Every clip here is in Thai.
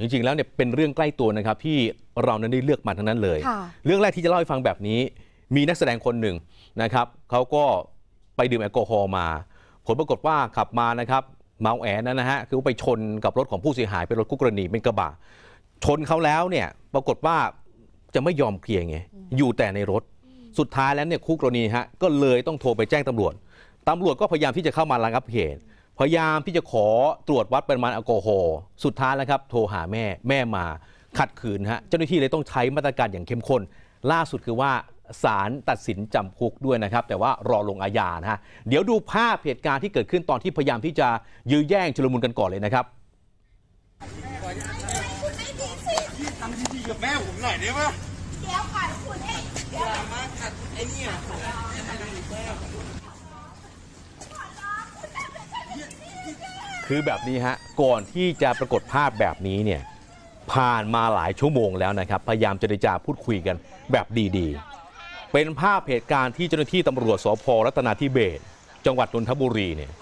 จริงๆ แล้วเนี่ยเป็นเรื่องใกล้ตัวนะครับที่เรานั้นได้เลือกมาทั้งนั้นเลย เรื่องแรกที่จะเล่าให้ฟังแบบนี้มีนักแสดงคนหนึ่งนะครับเขาก็ไปดื่มแอลกอฮอล์มา ผลปรากฏว่าขับมานะครับเมาแอนนะฮะคือไปชนกับรถของผู้เสียหายเป็นรถคู่กรณีเป็นกระบะชนเขาแล้วเนี่ยปรากฏว่าจะไม่ยอมเคลียร์ไงอยู่แต่ในรถสุดท้ายแล้วเนี่ยคู่กรณีฮะก็เลยต้องโทรไปแจ้งตำรวจตำรวจก็พยายามที่จะเข้ามาระงับเหตุพยายามที่จะขอตรวจวัดปริมาณแอลกอฮอล์สุดท้ายแล้วครับ โทรหาแม่แม่มาขัดขืนฮะเจ้าหน้าที่เลยต้องใช้มาตรการอย่างเข้มข้นล่าสุดคือว่าศาลตัดสินจำคุกด้วยนะครับ แต่ว่ารอลงอาญาฮะเดี๋ยวดูภาพเหตุการณ์ที่เกิดขึ้นตอนที่พยายามที่จะยื้อแย่งชุลมุนกันก่อนเลยนะครับทำีกับแม่ผมหน่อยได้หะเดี๋ยว่ันคุณเองอย่ามาขัดไอ้นี่คือแบบนี้ฮะก่อนที่จะปรากฏภาพแบบนี้เนี่ยผ่านมาหลายชั่วโมงแล้วนะครับ พยายามเจรจาพูดคุยกันแบบดีๆ เป็นภาพเหตุการณ์ที่เจ้าหน้าที่ตำรวจสพรัตนาธิเบศจังหวัดนนทบุรีเนี่ย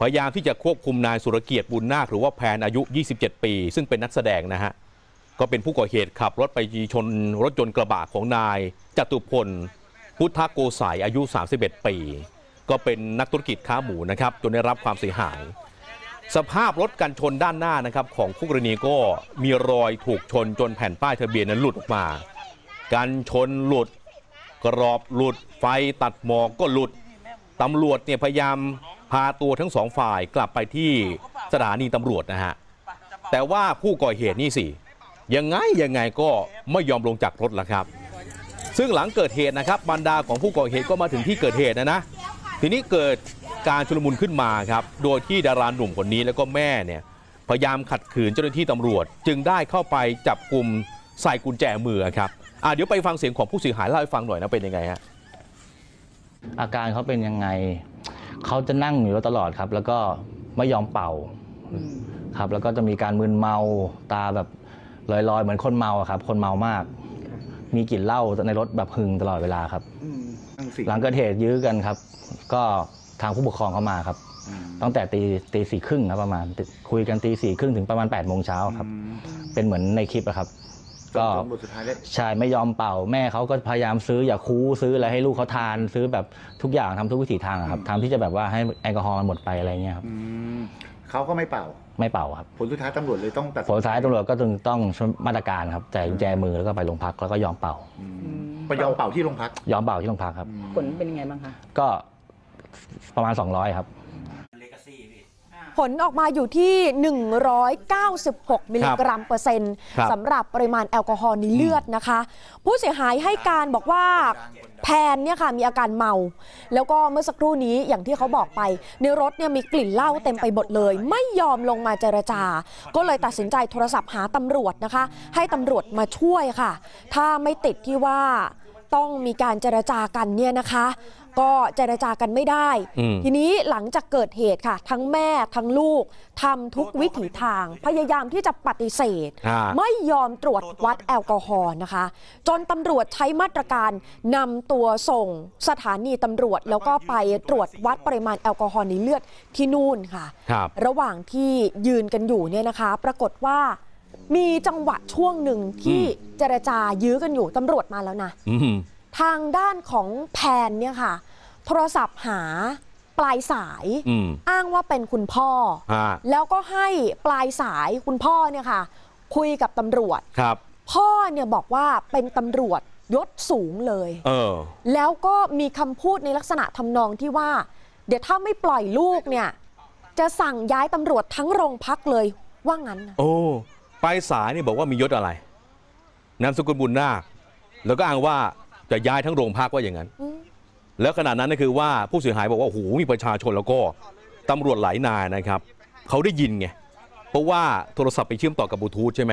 พยายามที่จะควบคุมนายสุรเกียรติบุญนาคหรือว่าแพนอายุ 27 ปี ซึ่งเป็นนักแสดงนะฮะก็เป็นผู้ก่อเหตุขับรถไปยีชนรถยนต์กระบะของนายจตุพลพุทธโกสายอายุ31ปี ก็เป็นนักธุรกิจค้าหมูนะครับจนได้รับความเสียหายสภาพรถกันชนด้านหน้านะครับ ของคู่กรณีก็มีรอยถูกชนจนแผ่นป้ายทะเบียนนั้นหลุดออกมา กันชนหลุด กรอบหลุดไฟตัดหมอกก็หลุด ตำรวจเนี่ยพยายามพาตัวทั้งสองฝ่ายกลับไปที่สถานีตำรวจนะฮะ แต่ว่าผู้ก่อเหตุนี่สิ ยังไง ยังไงก็ไม่ยอมลงจากรถละครับ ซึ่งหลังเกิดเหตุนะครับ บรรดาของผู้ก่อเหตุก็มาถึงที่เกิดเหตุนะนะทีนี้เกิดการชุลมุนขึ้นมาครับ โดยที่ดาราหนุ่มคนนี้แล้วก็แม่เนี่ย พยายามขัดขืนเจ้าหน้าที่ตำรวจ จึงได้เข้าไปจับกลุ่มใส่กุญแจมือครับเดี๋ยวไปฟังเสียงของผู้เสียหายเล่าให้ฟังหน่อยนะเป็นยังไงฮะอาการเขาเป็นยังไงเขาจะนั่งอยู่ตลอดครับ แล้วก็ไม่ยอมเป่าครับ แล้วก็จะมีการมึนเมาตาแบบลอย ๆ เหมือนคนเมาครับ คนเมามาก มีกลิ่นเหล้าในรถแบบหึงตลอดเวลาครับหลังเกิดเหตุยื้อกันครับ ก็ทางผู้ปกครองเขามาครับตั้งแต่ตีตีสี่ครึ่งครับประมาณคุยกันตีสี่ครึ่งถึงประมาณแปดโมงเช้าครับเป็นเหมือนในคลิปอะครับ ก็ใช่ไม่ยอมเป่า แม่เขาก็พยายามซื้ออย่าคูซื้ออะไรให้ลูกเขาทานซื้อแบบทุกอย่างทำทุกวิถีทางครับทำที่จะแบบว่าให้แอลกอฮอล์มันหมดไปอะไรเงี้ยครับเขาก็ไม่เป่า ไม่เป่าครับผลสุดท้ายตำรวจเลยต้องตัดผลสุดท้ายตำรวจก็ต้องต้องมาตรการครับแจกแจมือแล้วก็ไปโรงพักแล้วก็ยอมเป่าไปยอมเป่าที่โรงพักยอมเป่าที่โรงพักครับผลเป็นยังไงบ้างคะก็ประมาณ 200 ครับผลออกมาอยู่ที่ 196 มิลลิกรัมเปอร์เซ็นต์สำหรับปริมาณแอลกอฮอล์ในเลือดนะคะ ผู้เสียหายให้การบอกว่าแพนเนี่ยค่ะมีอาการเมา แล้วก็เมื่อสักครู่นี้อย่างที่เขาบอกไป ในรถเนี่ยมีกลิ่นเหล้าเต็มไปหมดเลย ไม่ยอมลงมาเจรจา ก็เลยตัดสินใจโทรศัพท์หาตำรวจนะคะ ให้ตำรวจมาช่วยค่ะ ถ้าไม่ติดที่ว่าต้องมีการเจรจากันเนี่ยนะคะก็เจรจากันไม่ได้ ทีนี้หลังจากเกิดเหตุค่ะ ทั้งแม่ทั้งลูกทำทุกวิถีทางพยายามที่จะปฏิเสธ ไม่ยอมตรวจวัดแอลกอฮอล์นะคะ จนตำรวจใช้มาตรการนำตัวส่งสถานีตำรวจ แล้วก็ไปตรวจวัดปริมาณแอลกอฮอล์ในเลือดที่นู่นค่ะรระหว่างที่ยืนกันอยู่เนี่ยนะคะ ปรากฏว่ามีจังหวะช่วงหนึ่งที่เจรจายื้อกันอยู่ตำรวจมาแล้วนะทางด้านของแพนเนี่ยค่ะ โทรศัพท์หาปลายสายอ้างว่าเป็นคุณพ่อ แล้วก็ให้ปลายสายคุณพ่อเนี่ยค่ะ คุยกับตำรวจครับ พ่อเนี่ยบอกว่าเป็นตำรวจยศสูงเลย เออแล้วก็มีคำพูดในลักษณะทำนองที่ว่า เดี๋ยวถ้าไม่ปล่อยลูกเนี่ย จะสั่งย้ายตำรวจทั้งโรงพักเลยว่างั้นโอ้ปลายสายนี่บอกว่ามียศอะไรนามสกุลบุญนาคแล้วก็อ้างว่าจะย้ายทั้งโรงพักว่าอย่างนั้น แล้วขณะนั้นก็คือว่าผู้เสียหายบอกว่าโอ้โหมีประชาชนแล้วก็ ตำรวจหลายนายนะครับ เขาได้ยินไงเพราะว่าโทรศัพท์ไปเชื่อมต่อกับบลูทูธใช่ไหม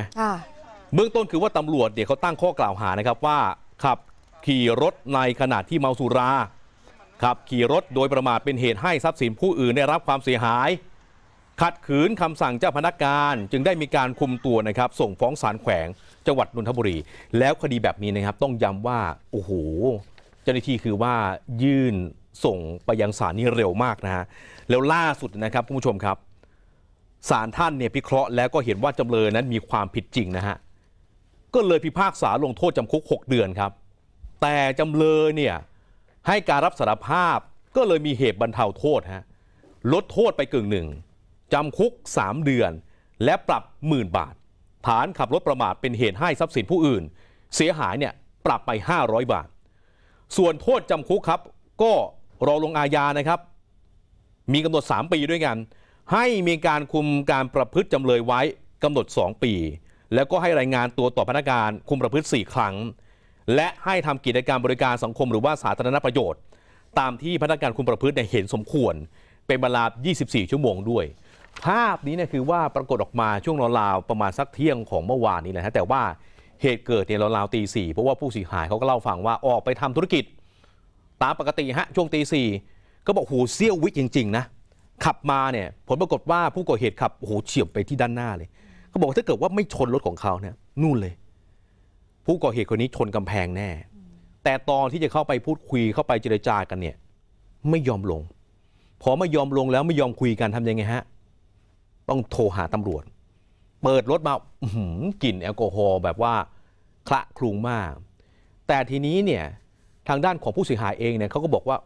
เบื้องต้นคือว่าตำรวจเดี๋ยวเขาตั้งข้อกล่าวหานะครับว่า ขับขี่รถในขณะที่เมาสุราขับขี่รถโดยประมาทเป็นเหตุให้ทรัพย์สินผู้อื่นได้รับความเสียหาย ขัดขืนคำสั่งเจ้าพนักงานจึงได้มีการคุมตัวนะครับ ส่งฟ้องศาลแขวงจังหวัดนนทบุรีแล้วคดีแบบนี้นะครับ ต้องย้ำว่า โอ้โหเจ้าหน้าที่คือว่ายื่นส่งไปยังศาลนี่เร็วมากนะฮะแล้วล่าสุดนะครับคุณผู้ชมครับศาลท่านเนี่ยพิเคราะห์แล้วก็เห็นว่าจำเลยนั้นมีความผิดจริงนะฮะ ก็เลยพิพากษาลงโทษจำคุก 6 เดือนครับ แต่จำเลยเนี่ย ให้การรับสารภาพก็เลยมีเหตุบรรเทาโทษฮะลดโทษไปกึ่งหนึ่งจำคุก 3 เดือน และปรับหมื่นบาทฐานขับรถประมาทเป็นเหตุให้ทรัพย์สินผู้อื่น เสียหายเนี่ยปรับไป 500 บาท ส่วนโทษจำคุกครับ ก็รอลงอาญานะครับ มีกำหนด 3 ปีด้วยกัน ให้มีการคุมการประพฤติจำเลยไว้กำหนด 2 ปี แล้วก็ให้รายงานตัวต่อพนักงานคุมประพฤติ 4 ครั้ง และให้ทำกิจการบริการสังคมหรือว่าสาธารณประโยชน์ ตามที่พนักงานคุมประพฤติเห็นสมควร เป็นเวลา24 ชั่วโมงด้วยภาพนี้เนี่ยคือว่าปรากฏออกมาช่วงราว ประมาณสักเที่ยงของเมื่อวานนี้แหละฮะแต่ว่าเหตุเกิดเนี่ยราวตีสี่เพราะว่าผู้เสียหายเขาก็เล่าฟังว่าออกไปทำธุรกิจตามปกติฮะช่วงตีสี่ก็บอกหูเซี่ยววิจริง ๆ นะ ขับมาเนี่ย ผลปรากฏว่าผู้ก่อเหตุขับโหเฉียบไปที่ด้านหน้าเลยเขาบอกถ้าเกิดว่าไม่ชนรถของเขาเนี่ยนู่นเลย ผู้ก่อเหตุคนนี้ชนกำแพงแน่แต่ตอนที่จะเข้าไปพูดคุยเข้าไปเจรจากันเนี่ยไม่ยอมลง พอไม่ยอมลงแล้วไม่ยอมคุยกันทํำยังไงฮะต้องโทรหาตำรวจ เปิดรถมากลิ่นแอลกอฮอล์แบบว่าคละคลุงมาก แต่ทีนี้เนี่ยทางด้านของผู้เสียหายเองเนี่ยเขาก็บอกว่า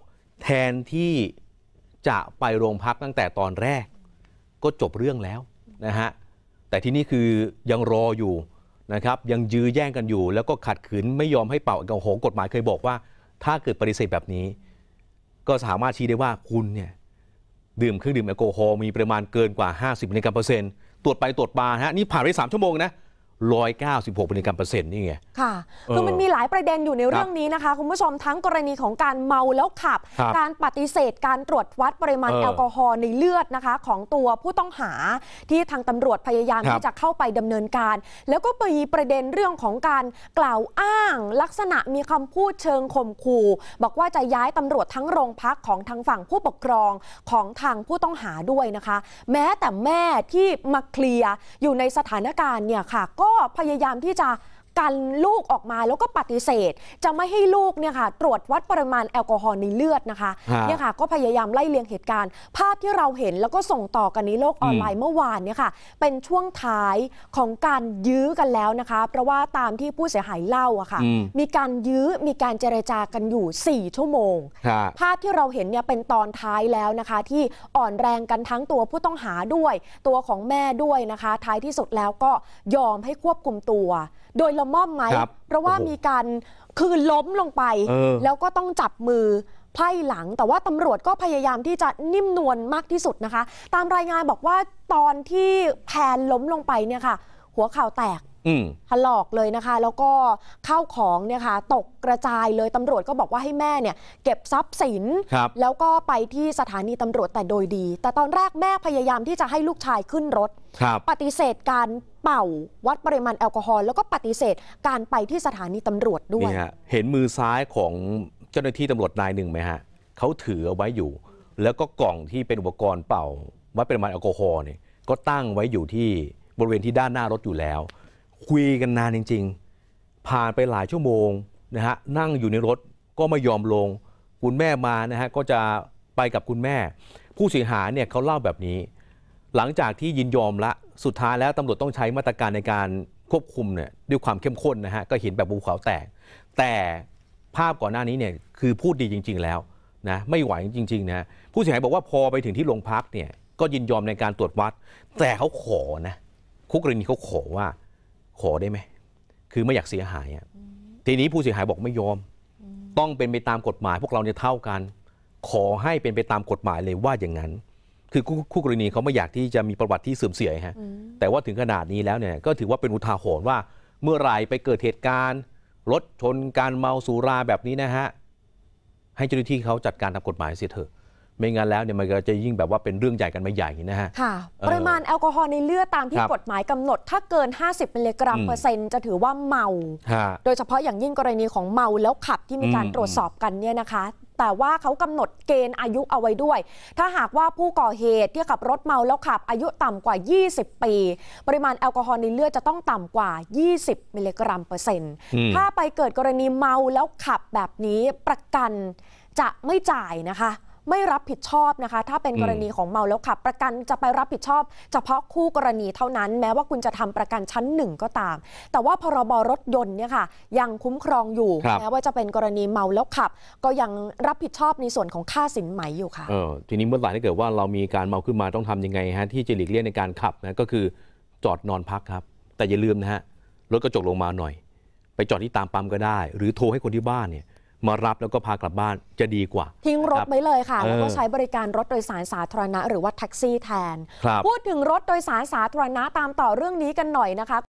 แทนที่จะไปโรงพักตั้งแต่ตอนแรก ก็จบเรื่องแล้วนะฮะแต่ที่นี่คือยังรออยู่นะครับยังยื้อแย่งกันอยู่ แล้วก็ขัดขืนไม่ยอมให้เป่าแอลกอฮอล์กฎหมายเคยบอกว่า ถ้าเกิดปฏิเสธแบบนี้ ก็สามารถชี้ได้ว่าคุณเนี่ยดื่มเครื่องดื่มแอลกอฮอล์มีปริมาณเกินกว่า 50มิลลิกรัมเปอร์เซ็นต์ ตรวจไปตรวจมาฮะนี่ผ่านไป3ชั่วโมงนะร้อยเก้าสิกรัมเปอร์เซ็นต์นี่ไง ค่ะ คือมันมีหลายประเด็นอยู่ในเรื่องนี้นะคะ คุณผู้ชมทั้งกรณีของการเมาแล้วขับ การปฏิเสธการตรวจวัดปริมาณแอลกอฮอล์ในเลือดนะคะของตัวผู้ต้องหาที่ทางตำรวจพยายามที่จะเข้าไปดำเนินการ แล้วก็มีประเด็นเรื่องของการกล่าวอ้างลักษณะมีคำพูดเชิงข่มขู่ บอกว่าจะย้ายตำรวจทั้งโรงพักของทางฝั่งผู้ปกครองของทางผู้ต้องหาด้วยนะคะ แม้แต่แม่ที่มาเคลียร์อยู่ในสถานการณ์เนี่ยค่ะก็ก็พยายามที่จะกันลูกออกมาแล้วก็ปฏิเสธ จะไม่ให้ลูกเนี่ยค่ะตรวจวัดปริมาณแอลกอฮอล์ในเลือดนะคะเนี่ยค่ะก็พยายามไล่เลียงเหตุการณ์ ภาพที่เราเห็นแล้วก็ส่งต่อกันในโลกออนไลน์เมื่อวานเนี่ยค่ะเป็นช่วงท้ายของการยื้อกันแล้วนะคะเพราะว่าตามที่ผู้เสียหายเล่าอะค่ะมีการยื้อมีการเจรจากันอยู่ 4 ชั่วโมง ภาพที่เราเห็นเนี่ยเป็นตอนท้ายแล้วนะคะ ที่อ่อนแรงกันทั้งตัวผู้ต้องหาด้วย ตัวของแม่ด้วยนะคะ ท้ายที่สุดแล้วก็ยอมให้ควบคุมตัวโดยละม่อมไหม เพราะว่ามีการคือล้มลงไปออแล้วก็ต้องจับมือไพ่หลัง แต่ว่าตำรวจก็พยายามที่จะนิ่มนวลมากที่สุดนะคะ ตามรายงานบอกว่าตอนที่แพนล้มลงไปเนี่ยค่ะ หัวเข่าแตกถลอกเลยนะคะแล้วก็ข้าวของเนี่ยค่ะตกกระจายเลยตำรวจก็บอกว่าให้แม่เนี่ย เก็บทรัพย์สิน แล้วก็ไปที่สถานีตำรวจแต่โดยดี แต่ตอนแรกแม่พยายามที่จะให้ลูกชายขึ้นรถรปฏิเสธการเป่าวัดปริมาณแอลกอฮอล์แล้วก็ปฏิเสธการไปที่สถานีตำรวจด้วยเห็นมือซ้ายของเจ้าหน้าที่ตำรวจนายหนึ่งไหมฮะเขาถือเอาไว้อยู่ แล้วก็กล่องที่เป็นอุปกรณ์เป่าวัดปริมาณแอลกอฮอล์เนี่ยก็ตั้งไว้อยู่ที่บริเวณที่ด้านหน้ารถอยู่แล้วคุยกันนานจริง ๆ ผ่านไปหลายชั่วโมงนะฮะ นั่งอยู่ในรถก็ไม่ยอมลง คุณแม่มานะฮะก็จะไปกับคุณแม่ ผู้เสียหายเนี่ยเขาเล่าแบบนี้ หลังจากที่ยินยอมละ สุดท้ายแล้วตำรวจต้องใช้มาตรการในการควบคุมเนี่ยด้วยความเข้มข้นนะฮะ ก็เห็นแบบภูเขาแตก แต่ภาพก่อนหน้านี้เนี่ยคือพูดดีจริง ๆ แล้วนะ ไม่ไหวจริงๆนะผู้เสียหายบอกว่าพอไปถึงที่โรงพักเนี่ย ก็ยินยอมในการตรวจวัด แต่เขาขอนะ คุกรณีเขาขอว่าขอได้ไหมคือไม่อยากเสียหาย ทีนี้ผู้เสียหายบอกไม่ยอม ต้องเป็นไปตามกฎหมาย พวกเราเนี่ยเท่ากัน ขอให้เป็นไปตามกฎหมายเลยว่าอย่างนั้น คือคู่กรณีเขาไม่อยากที่จะมีประวัติที่เสื่อมเสียฮะแต่ว่าถึงขนาดนี้แล้วเนี่ย ก็ถือว่าเป็นอุทาหรณ์ว่า เมื่อไรไปเกิดเหตุการณ์รถชนการเมาสุราแบบนี้นะฮะ ให้เจ้าหน้าที่เขาจัดการตามกฎหมายเสียเถอะไม่งั้นแล้วเนี่ยมันก็จะยิ่งแบบว่าเป็นเรื่องใหญ่กันมาใหญ่นะฮะ ค่ะ ปริมาณแอลกอฮอล์ในเลือดตามที่กฎหมายกำหนดถ้าเกิน 50 มิลลิกรัมเปอร์เซ็นต์จะถือว่าเมา โดยเฉพาะอย่างยิ่งกรณีของเมาแล้วขับที่มีการตรวจสอบกันเนี่ยนะคะ แต่ว่าเขากำหนดเกณฑ์อายุเอาไว้ด้วย ถ้าหากว่าผู้ก่อเหตุที่ขับรถเมาแล้วขับอายุต่ำกว่า 20 ปีปริมาณแอลกอฮอล์ในเลือดจะต้องต่ำกว่า 20มิลลิกรัมเปอร์เซ็นต์ ถ้าไปเกิดกรณีเมาแล้วขับแบบนี้ประกันจะไม่จ่ายนะคะไม่รับผิดชอบนะคะถ้าเป็นกรณีของเมาแล้วขับ ประกันจะไปรับผิดชอบเฉพาะคู่กรณีเท่านั้นแม้ว่าคุณจะทำประกันชั้นหนึ่งก็ตาม แต่ว่าพรบรถยนต์เนี่ยค่ะยังคุ้มครองอยู่แม้ว่าจะเป็นกรณีเมาแล้วขับ ก็ยังรับผิดชอบในส่วนของค่าสินไหมอยู่ค่ะออทีนี้เมื่อไหร่ที่เกิดว่าเรามีการเมาขึ้นมาต้องทํำยังไงฮะที่จะหลีกเลี่ยงในการขับนะก็คือจอดนอนพักครับ แต่อย่าลืมนะฮะรถกระจกลงมาหน่อย ไปจอดที่ตามปั๊มก็ได้ หรือโทรให้คนที่บ้านเนี่ยมารับแล้วก็พากลับบ้านจะดีกว่า ทิ้งรถไว้เลยค่ะแล้วก็ใช้บริการรถโดยสารสาธารณะ หรือว่าแท็กซี่แทน พูดถึงรถโดยสารสาธารณะตามต่อเรื่องนี้กันหน่อยนะคะ